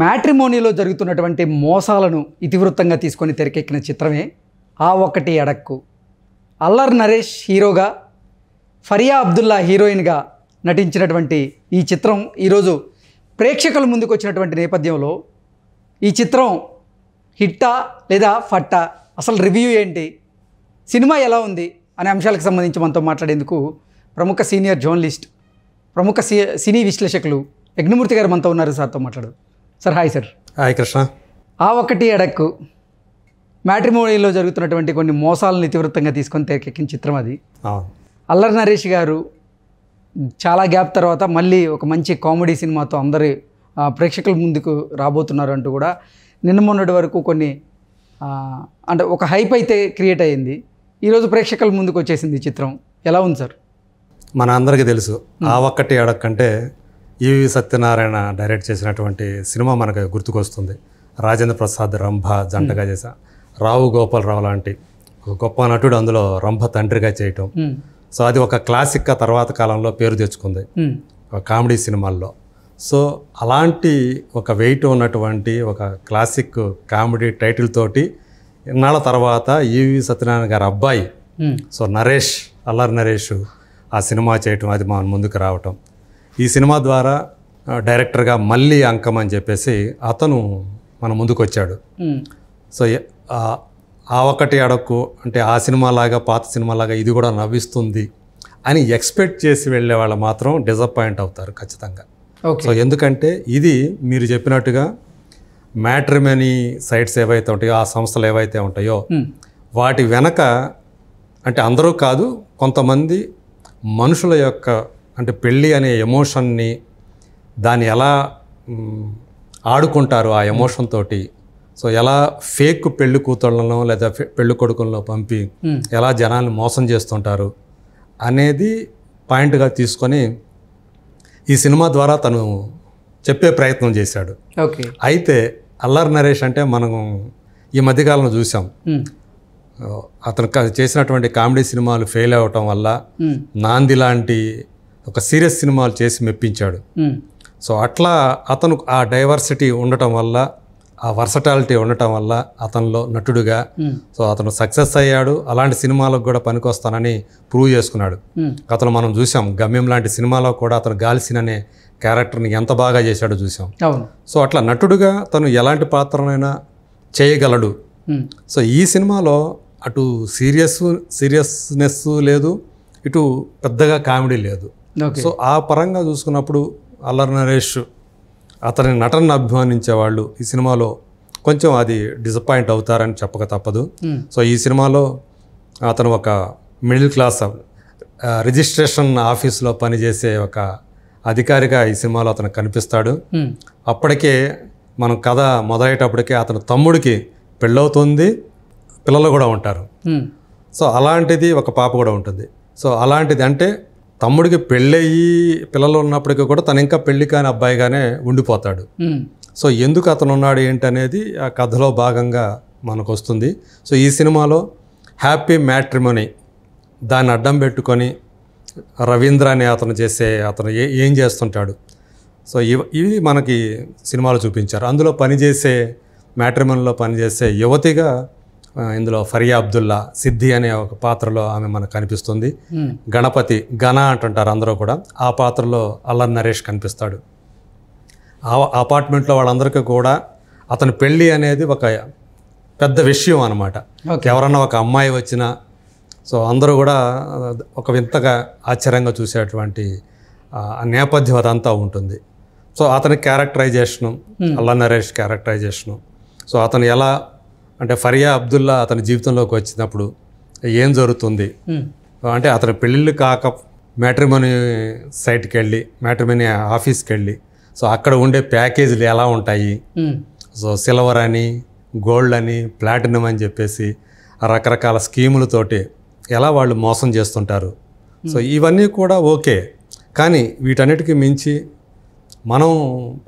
మ్యాట్రిమోనీలో జరుగుతున్నటువంటి మోసాలను ఇతివృత్తంగా తీసుకొని తెరకెక్కిన చిత్రమే ఆ ఒక్కటి అడక్కు అల్లర్ నరేష్ హీరోగా ఫరియా అబ్దుల్లా హీరోయిన్గా నటించినటువంటి ఈ చిత్రం ఈరోజు ప్రేక్షకుల ముందుకు వచ్చినటువంటి నేపథ్యంలో ఈ చిత్రం హిట్టా లేదా ఫట్టా అసలు రివ్యూ ఏంటి సినిమా ఎలా ఉంది అనే అంశాలకు సంబంధించి మనతో మాట్లాడేందుకు ప్రముఖ సీనియర్ జర్నలిస్ట్ ప్రముఖ సినీ విశ్లేషకులు యజ్ఞమూర్తి గారు మనతో ఉన్నారు సార్తో మాట్లాడు sir hi sir hi Krishna Aa Okkati ఎడక్కు మ్యాట్రిమోనియల్లో జరుగుతున్నటువంటి కొన్ని మోసాలను ఇతివృత్తంగా తీసుకొని తెరకెక్కిన చిత్రం అది అల్లరి నరేష్ గారు చాలా గ్యాప్ తర్వాత మళ్ళీ ఒక మంచి కామెడీ సినిమాతో అందరి ప్రేక్షకుల ముందుకు రాబోతున్నారు అంటూ కూడా నిన్న మొన్నటి వరకు కొన్ని అంటే ఒక హైప్ అయితే క్రియేట్ అయ్యింది ఈరోజు ప్రేక్షకుల ముందుకు వచ్చేసింది ఈ చిత్రం ఎలా ఉంది సార్ మన అందరికీ తెలుసు ఆ ఒక్కటి అడక్కంటే ఈవి సత్యనారాయణ డైరెక్ట్ చేసినటువంటి సినిమా మనకు గుర్తుకొస్తుంది రాజేంద్ర ప్రసాద్ రంభ జంటగా hmm. చేసా రావు గోపాలరావు లాంటి ఒక గొప్ప నటుడు అందులో రంభ తండ్రిగా చేయటం hmm. సో అది ఒక క్లాసిక్గా తర్వాత కాలంలో పేరు తెచ్చుకుంది hmm. కామెడీ సినిమాల్లో సో అలాంటి ఒక వెయిట్ ఉన్నటువంటి ఒక క్లాసిక్ కామెడీ టైటిల్ తోటి ఇన్నాళ్ళ తర్వాత ఈవి సత్యనారాయణ గారి అబ్బాయి సో నరేష్ అల్లరి నరేష్ ఆ సినిమా చేయటం అది మన ముందుకు రావటం ఈ సినిమా ద్వారా డైరెక్టర్గా మళ్ళీ అంకం అని చెప్పేసి అతను మన ముందుకు వచ్చాడు సో ఆ ఒకటి అడక్కు అంటే ఆ సినిమాలాగా పాత సినిమాలాగా ఇది కూడా నవ్విస్తుంది అని ఎక్స్పెక్ట్ చేసి వెళ్ళే వాళ్ళు మాత్రం డిసప్పాయింట్ అవుతారు ఖచ్చితంగా సో ఎందుకంటే ఇది మీరు చెప్పినట్టుగా మ్యాట్రిమనీ సైట్స్ ఏవైతే ఉంటాయో ఆ సంస్థలు ఏవైతే ఉంటాయో వాటి వెనక అంటే అందరూ కాదు కొంతమంది మనుషుల యొక్క అంటే పెళ్ళి అనే ఎమోషన్ని దాన్ని ఎలా ఆడుకుంటారు ఆ ఎమోషన్ తోటి సో ఎలా ఫేక్ పెళ్లి కూతుళ్ళను లేదా పెళ్లి కొడుకులను పంపి ఎలా జనాన్ని మోసం చేస్తుంటారు అనేది పాయింట్గా తీసుకొని ఈ సినిమా ద్వారా తను చెప్పే ప్రయత్నం చేశాడు ఓకే అయితే అల్లర్ నరేష్ అంటే మనం ఈ మధ్యకాలంలో చూసాం అతను చేసినటువంటి కామెడీ సినిమాలు ఫెయిల్ అవ్వటం వల్ల నాంది లాంటి ఒక సీరియస్ సినిమాలు చేసి మెప్పించాడు సో అట్లా అతను ఆ డైవర్సిటీ ఉండటం వల్ల ఆ వర్సటాలిటీ ఉండటం వల్ల అతనిలో నటుడుగా సో అతను సక్సెస్ అయ్యాడు అలాంటి సినిమాలకు కూడా పనికొస్తానని ప్రూవ్ చేసుకున్నాడు అతను మనం చూసాం గమ్యం లాంటి సినిమాలో కూడా అతను గాలిసిన అనే క్యారెక్టర్ని ఎంత బాగా చేశాడో చూసాం సో అట్లా నటుడుగా తను ఎలాంటి పాత్రనైనా చేయగలడు సో ఈ సినిమాలో అటు సీరియస్ సీరియస్నెస్ లేదు ఇటు పెద్దగా కామెడీ లేదు సో ఆ పరంగా చూసుకున్నప్పుడు అల్లర్ నరేష్ అతని నటనను అభిమానించే వాళ్ళు ఈ సినిమాలో కొంచెం అది డిసప్పాయింట్ అవుతారని చెప్పక తప్పదు hmm. సో ఈ సినిమాలో అతను ఒక మిడిల్ క్లాస్ రిజిస్ట్రేషన్ ఆఫీస్లో పనిచేసే ఒక అధికారిగా ఈ సినిమాలో అతను కనిపిస్తాడు hmm. అప్పటికే మనం కథ మొదలయ్యేటప్పటికే అతని తమ్ముడికి పెళ్ళవుతుంది పిల్లలు కూడా ఉంటారు hmm. సో అలాంటిది ఒక పాప కూడా ఉంటుంది సో అలాంటిది అంటే తమ్ముడికి పెళ్ళయి పిల్లలు ఉన్నప్పటికీ కూడా తను ఇంకా పెళ్లి కాని అబ్బాయిగానే ఉండిపోతాడు సో ఎందుకు అతను ఉన్నాడు ఏంటనేది ఆ కథలో భాగంగా మనకు వస్తుంది సో ఈ సినిమాలో హ్యాపీ మ్యాట్రిమోనీ దాన్ని అడ్డం పెట్టుకొని రవీంద్ర అనే అతను చేసే అతను ఏ ఏం చేస్తుంటాడు సో ఇవి మనకి సినిమాలో చూపించారు అందులో పనిచేసే మ్యాట్రిమోనీలో పనిచేసే యువతిగా ఇందులో ఫరియా అబ్దుల్లా సిద్ధి అనే ఒక పాత్రలో ఆమె మనకు కనిపిస్తుంది గణపతి గణ అంటుంటారు అందరూ కూడా ఆ పాత్రలో అల్లర్ నరేష్ కనిపిస్తాడు ఆ అపార్ట్మెంట్లో వాళ్ళందరికీ కూడా అతని పెళ్ళి అనేది ఒక పెద్ద విషయం అనమాట ఎవరన్నా ఒక అమ్మాయి వచ్చినా సో అందరూ కూడా ఒక వింతగా ఆశ్చర్యంగా చూసేటువంటి నేపథ్యం అదంతా ఉంటుంది సో అతని characterization Allari Naresh characterization so అతను ఎలా అంటే ఫరియా అబ్దుల్లా అతని జీవితంలోకి వచ్చినప్పుడు ఏం జరుగుతుంది అంటే అతని పెళ్ళిళ్ళు కాక మ్యాట్రిమోని సైట్కి వెళ్ళి మ్యాట్రిమోని ఆఫీస్కి వెళ్ళి సో అక్కడ ఉండే ప్యాకేజీలు ఎలా ఉంటాయి సో సిల్వర్ అని గోల్డ్ అని ప్లాటినం అని చెప్పేసి రకరకాల స్కీములతోటి ఎలా వాళ్ళు మోసం చేస్తుంటారు సో ఇవన్నీ కూడా ఓకే కానీ వీటన్నిటికీ మించి మనం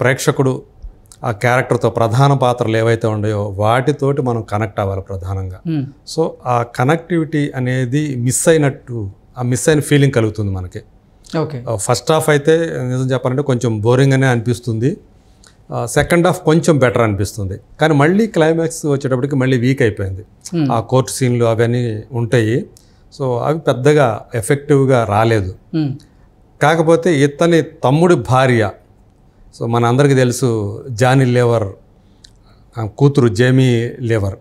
ప్రేక్షకుడు ఆ క్యారెక్టర్తో ప్రధాన పాత్రలు ఏవైతే ఉన్నాయో వాటితోటి మనం కనెక్ట్ అవ్వాలి ప్రధానంగా సో ఆ కనెక్టివిటీ అనేది మిస్ అయినట్టు ఆ మిస్ అయిన ఫీలింగ్ కలుగుతుంది మనకి ఓకే ఫస్ట్ హాఫ్ అయితే నిజం చెప్పాలంటే కొంచెం బోరింగ్ అనే అనిపిస్తుంది సెకండ్ హాఫ్ కొంచెం బెటర్ అనిపిస్తుంది కానీ మళ్ళీ క్లైమాక్స్ వచ్చేటప్పటికి మళ్ళీ వీక్ అయిపోయింది ఆ కోర్టు సీన్లు అవన్నీ ఉంటాయి సో అవి పెద్దగా ఎఫెక్టివ్గా రాలేదు కాకపోతే ఇతని తమ్ముడి భార్య సో మన అందరికీ తెలుసు జానీ లేవర్ కూతురు జేమీ లేవర్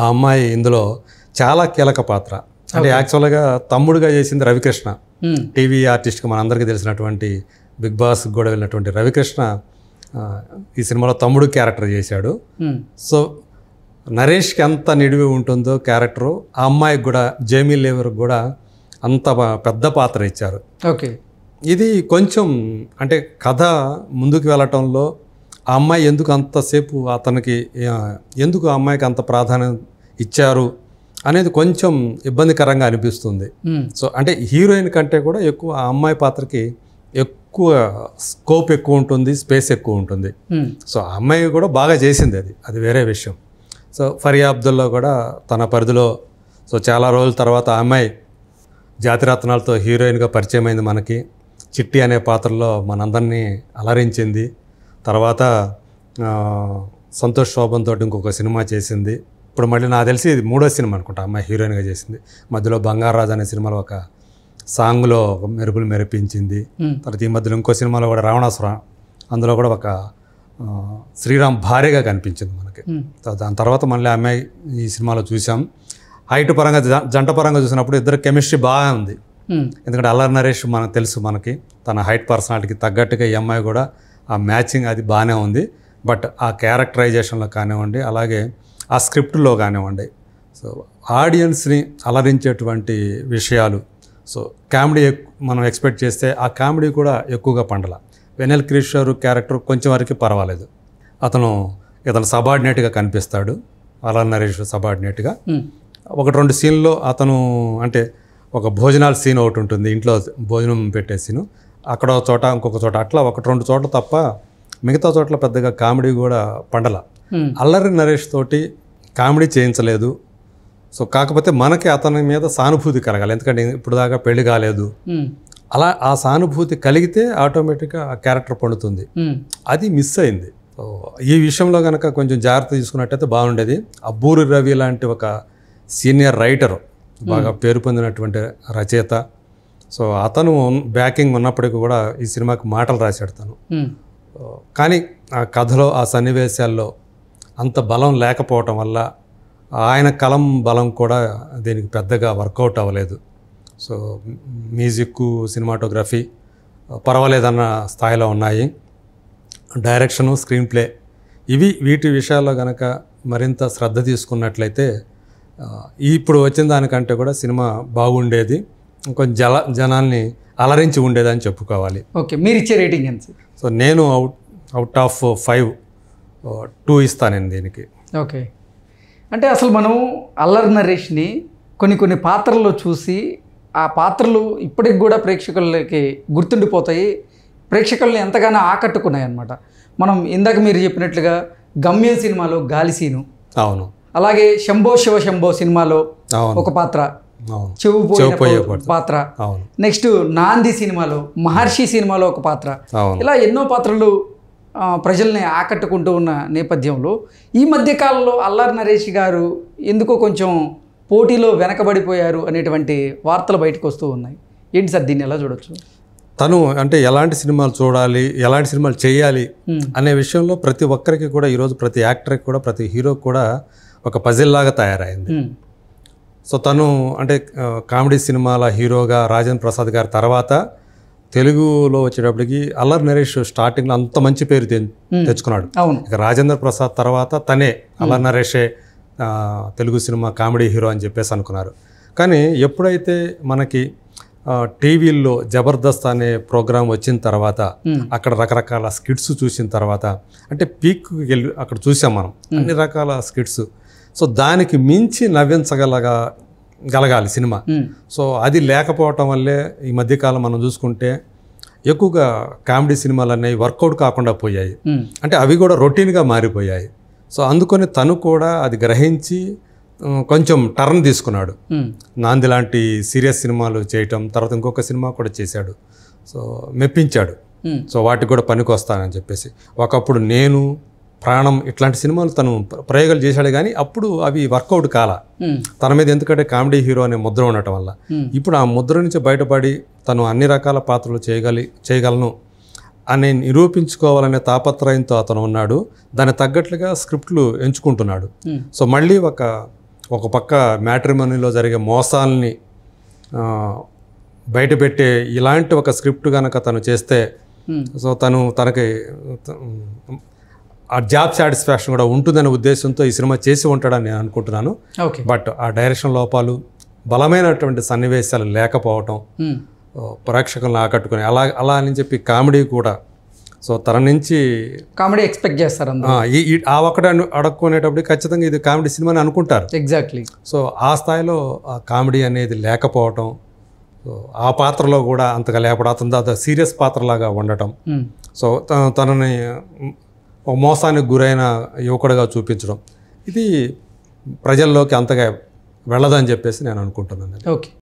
ఆ అమ్మాయి ఇందులో చాలా కీలక పాత్ర అంటే యాక్చువల్గా తమ్ముడుగా చేసింది రవికృష్ణ టీవీ ఆర్టిస్ట్కి మన అందరికీ తెలిసినటువంటి బిగ్ బాస్ కూడా వెళ్ళినటువంటి రవికృష్ణ ఈ సినిమాలో తమ్ముడు క్యారెక్టర్ చేశాడు సో నరేష్కి ఎంత నిడివి ఉంటుందో క్యారెక్టరు ఆ అమ్మాయికి కూడా జేమీ లేవర్కి కూడా అంత పెద్ద పాత్ర ఇచ్చారు ఓకే ఇది కొంచెం అంటే కథ ముందుకు వెళ్ళటంలో ఆ అమ్మాయి ఎందుకు అంతసేపు అతనికి ఎందుకు ఆ అమ్మాయికి అంత ప్రాధాన్యం ఇచ్చారు అనేది కొంచెం ఇబ్బందికరంగా అనిపిస్తుంది సో అంటే హీరోయిన్ కంటే కూడా ఎక్కువ ఆ అమ్మాయి పాత్రకి ఎక్కువ స్కోప్ ఎక్కువ ఉంటుంది స్పేస్ ఎక్కువ ఉంటుంది సో ఆ అమ్మాయి కూడా బాగా చేసింది అది అది వేరే విషయం సో ఫర్యాబ్దుల్లో కూడా తన పరిధిలో సో చాలా రోజుల తర్వాత ఆ అమ్మాయి జాతిరత్నాలతో హీరోయిన్గా పరిచయం అయింది మనకి చిట్టి అనే పాత్రలో మనందరినీ అలరించింది తర్వాత సంతోష్ శోభంతో ఇంకొక సినిమా చేసింది ఇప్పుడు మళ్ళీ నాకు తెలిసి ఇది మూడో సినిమా అనుకుంటా అమ్మాయి హీరోయిన్గా చేసింది మధ్యలో బంగారాజు అనే సినిమాలో ఒక సాంగ్లో ఒక మెరుపులు మెరిపించింది తర్వాత ఈ మధ్యలో ఇంకో సినిమాలో కూడా రావణాసురం అందులో కూడా ఒక శ్రీరామ్ భార్యగా కనిపించింది మనకి దాని తర్వాత మళ్ళీ అమ్మాయి ఈ సినిమాలో చూసాం హైట్ పరంగా జంట పరంగా చూసినప్పుడు ఇద్దరు కెమిస్ట్రీ బాగా ఉంది Hmm. ఎందుకంటే అల్లర్ నరేష్ మనకు తెలుసు మనకి తన హైట్ పర్సనాలిటీకి తగ్గట్టుగా ఈ అమ్మాయి కూడా ఆ మ్యాచింగ్ అది బాగానే ఉంది బట్ ఆ క్యారెక్టరైజేషన్లో కానివ్వండి అలాగే ఆ స్క్రిప్ట్లో కానివ్వండి సో ఆడియన్స్ని అలరించేటువంటి విషయాలు సో కామెడీ మనం ఎక్స్పెక్ట్ చేస్తే ఆ కామెడీ కూడా ఎక్కువగా పండల వెనల్ క్రిషర్ క్యారెక్టర్ కొంచెం వరకు పర్వాలేదు అతను ఇతను సబార్డినేట్గా కనిపిస్తాడు అలా నరేష్ సబార్డినేట్గా hmm. ఒకటి రెండు సీన్లో అతను అంటే ఒక భోజనాల సీన్ ఒకటి ఉంటుంది ఇంట్లో భోజనం పెట్టే సీను అక్కడ చోట ఇంకొక చోట అట్లా ఒకటి రెండు చోట్ల తప్ప మిగతా చోట్ల పెద్దగా కామెడీ కూడా పండల అల్లరి నరేష్ తోటి కామెడీ చేయించలేదు సో కాకపోతే మనకి అతని మీద సానుభూతి కలగాలి ఎందుకంటే ఇప్పుడు దాకా పెళ్లి కాలేదు అలా ఆ సానుభూతి కలిగితే ఆటోమేటిక్గా ఆ క్యారెక్టర్ పండుతుంది అది మిస్ అయింది సో ఈ విషయంలో కనుక కొంచెం జాగ్రత్త తీసుకున్నట్టయితే బాగుండేది అబ్బూరి రవి లాంటి ఒక సీనియర్ రైటరు బాగా పేరు పొందినటువంటి రచయిత సో అతను బ్యాకింగ్ ఉన్నప్పటికీ కూడా ఈ సినిమాకి మాటలు రాశాడు తను కానీ ఆ కథలో ఆ సన్నివేశాల్లో అంత బలం లేకపోవటం వల్ల ఆయన కలం బలం కూడా దీనికి పెద్దగా వర్కౌట్ అవ్వలేదు సో మ్యూజిక్ సినిమాటోగ్రఫీ పర్వాలేదన్న స్థాయిలో ఉన్నాయి డైరెక్షను స్క్రీన్ ప్లే ఇవి వీటి విషయాల్లో కనుక మరింత శ్రద్ధ తీసుకున్నట్లయితే ఇప్పుడు వచ్చిన దానికంటే కూడా సినిమా బాగుండేది కొంచెం జల జనాల్ని అలరించి ఉండేదని చెప్పుకోవాలి ఓకే మీరు ఇచ్చే రేటింగ్ ఎంత సో నేను out out of five two ఇస్తాను నేను దీనికి ఓకే అంటే అసలు మనం అల్లర్ నరేష్ని కొన్ని కొన్ని పాత్రల్లో చూసి ఆ పాత్రలు ఇప్పటికి కూడా ప్రేక్షకులకి గుర్తుండిపోతాయి ప్రేక్షకుల్ని ఎంతగానో ఆకట్టుకున్నాయి అనమాట మనం ఇందాక మీరు చెప్పినట్లుగా గమ్యం సినిమాలో గాలి సీను అవును అలాగే శంభో శివ శంభో సినిమాలో ఒక పాత్ర చెవు పాత్ర నెక్స్ట్ నాంది సినిమాలో మహర్షి సినిమాలో ఒక పాత్ర ఇలా ఎన్నో పాత్రలు ప్రజల్ని ఆకట్టుకుంటూ ఉన్న నేపథ్యంలో ఈ మధ్య కాలంలో అల్లార్ నరేష్ గారు ఎందుకో కొంచెం పోటీలో వెనకబడిపోయారు అనేటువంటి వార్తలు బయటకు వస్తూ ఉన్నాయి ఏంటి సార్ దీన్ని ఎలా చూడొచ్చు తను అంటే ఎలాంటి సినిమాలు చూడాలి ఎలాంటి సినిమాలు చేయాలి అనే విషయంలో ప్రతి ఒక్కరికి కూడా ఈరోజు ప్రతి యాక్టర్కి కూడా ప్రతి హీరోకి కూడా ఒక పజిల్ లాగా తయారైంది సో తను అంటే కామెడీ సినిమాల హీరోగా రాజేంద్ర ప్రసాద్ గారి తర్వాత తెలుగులో వచ్చేటప్పటికి అల్లర్ నరేష్ స్టార్టింగ్లో అంత మంచి పేరు తెచ్చుకున్నాడు ఇక రాజేంద్ర ప్రసాద్ తర్వాత తనే అల్లర్ నరేషే తెలుగు సినిమా కామెడీ హీరో అని చెప్పేసి అనుకున్నారు కానీ ఎప్పుడైతే మనకి టీవీల్లో జబర్దస్త్ అనే ప్రోగ్రాం వచ్చిన తర్వాత అక్కడ రకరకాల స్కిట్స్ చూసిన తర్వాత అంటే పీక్ వెళ్ళి అక్కడ చూసాం మనం అన్ని రకాల స్కిట్స్ సో దానికి మించి నవ్వించగలగా గలగాలి సినిమా సో అది లేకపోవటం వల్లే ఈ మధ్యకాలం మనం చూసుకుంటే ఎక్కువగా కామెడీ సినిమాలు అనేవి వర్కౌట్ కాకుండా పోయాయి అంటే అవి కూడా రొటీన్గా మారిపోయాయి సో అందుకని తను కూడా అది గ్రహించి కొంచెం టర్న్ తీసుకున్నాడు నాంది లాంటి సీరియస్ సినిమాలు చేయటం తర్వాత ఇంకొక సినిమా కూడా చేశాడు సో మెప్పించాడు సో వాటికి కూడా పనికి వస్తానని చెప్పేసి ఒకప్పుడు నేను ప్రాణం ఇట్లాంటి సినిమాలు తను ప్రయోగాలు చేశాడు కానీ అప్పుడు అవి వర్కౌట్ కాల తన మీద ఎందుకంటే కామెడీ హీరో అనే ముద్ర ఉండటం వల్ల ఇప్పుడు ఆ ముద్ర నుంచి బయటపడి తను అన్ని రకాల పాత్రలు చేయగలి చేయగలను అని నిరూపించుకోవాలనే తాపత్రయంతో అతను ఉన్నాడు దాన్ని తగ్గట్లుగా స్క్రిప్ట్లు ఎంచుకుంటున్నాడు సో మళ్ళీ ఒక ఒక పక్క మ్యాట్రిమనీలో జరిగే మోసాలని బయటపెట్టే ఇలాంటి ఒక స్క్రిప్ట్ కనుక తను చేస్తే సో తను తనకి ఆ జాబ్ సాటిస్ఫాక్షన్ కూడా ఉంటుందనే ఉద్దేశంతో ఈ సినిమా చేసి ఉంటాడని నేను అనుకుంటున్నాను బట్ ఆ డైరెక్షన్ లోపాలు బలమైనటువంటి సన్నివేశాలు లేకపోవటం ప్రేక్షకులను ఆకట్టుకుని అలా అలా అని చెప్పి కామెడీ కూడా సో తన నుంచి కామెడీ ఎక్స్పెక్ట్ చేస్తారు ఆ ఒక్కడే అడుక్కునేటప్పుడు ఖచ్చితంగా ఇది కామెడీ సినిమా అని అనుకుంటారు ఎగ్జాక్ట్లీ సో ఆ స్థాయిలో కామెడీ అనేది లేకపోవటం సో ఆ పాత్రలో కూడా అంతగా లేకపోవడం అతను సీరియస్ పాత్రలాగా ఉండటం hmm. సో తనని మోసానికి గురైన యువకుడిగా చూపించడం ఇది ప్రజల్లోకి అంతగా వెళ్ళదని చెప్పేసి నేను అనుకుంటున్నాను ఓకే